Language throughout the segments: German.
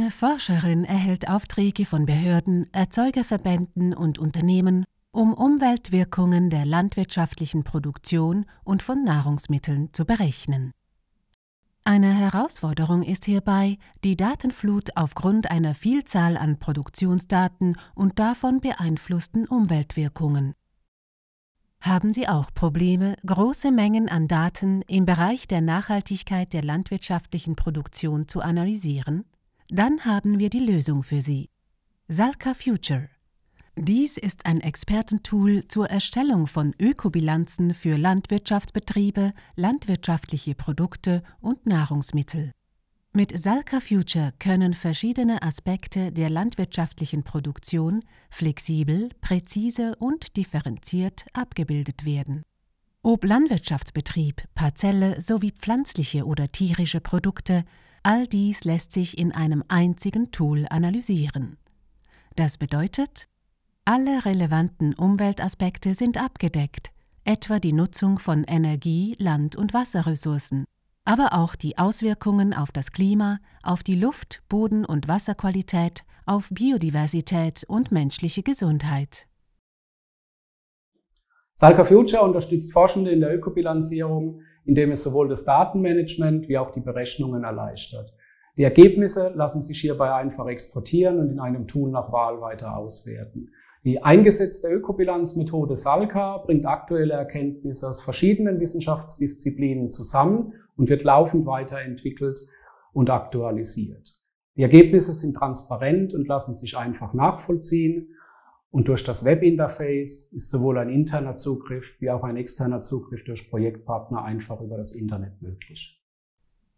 Eine Forscherin erhält Aufträge von Behörden, Erzeugerverbänden und Unternehmen, um Umweltwirkungen der landwirtschaftlichen Produktion und von Nahrungsmitteln zu berechnen. Eine Herausforderung ist hierbei, die Datenflut aufgrund einer Vielzahl an Produktionsdaten und davon beeinflussten Umweltwirkungen. Haben Sie auch Probleme, große Mengen an Daten im Bereich der Nachhaltigkeit der landwirtschaftlichen Produktion zu analysieren? Dann haben wir die Lösung für Sie. Salka Future. Dies ist ein Expertentool zur Erstellung von Ökobilanzen für Landwirtschaftsbetriebe, landwirtschaftliche Produkte und Nahrungsmittel. Mit Salka Future können verschiedene Aspekte der landwirtschaftlichen Produktion flexibel, präzise und differenziert abgebildet werden. Ob Landwirtschaftsbetrieb, Parzelle sowie pflanzliche oder tierische Produkte All dies lässt sich in einem einzigen Tool analysieren. Das bedeutet, alle relevanten Umweltaspekte sind abgedeckt, etwa die Nutzung von Energie, Land- und Wasserressourcen, aber auch die Auswirkungen auf das Klima, auf die Luft-, Boden- und Wasserqualität, auf Biodiversität und menschliche Gesundheit. Salka Future unterstützt Forschende in der Ökobilanzierung indem es sowohl das Datenmanagement wie auch die Berechnungen erleichtert. Die Ergebnisse lassen sich hierbei einfach exportieren und in einem Tool nach Wahl weiter auswerten. Die eingesetzte Ökobilanzmethode Salka bringt aktuelle Erkenntnisse aus verschiedenen Wissenschaftsdisziplinen zusammen und wird laufend weiterentwickelt und aktualisiert. Die Ergebnisse sind transparent und lassen sich einfach nachvollziehen und durch das Webinterface ist sowohl ein interner Zugriff wie auch ein externer Zugriff durch Projektpartner einfach über das Internet möglich.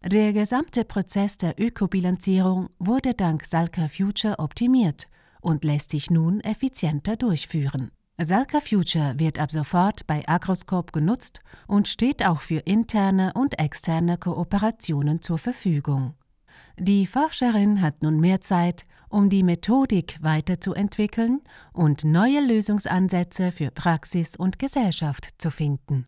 Der gesamte Prozess der Ökobilanzierung wurde dank Salka Future optimiert und lässt sich nun effizienter durchführen. Salka Future wird ab sofort bei Agroscope genutzt und steht auch für interne und externe Kooperationen zur Verfügung. Die Forscherin hat nun mehr Zeit, um die Methodik weiterzuentwickeln und neue Lösungsansätze für Praxis und Gesellschaft zu finden.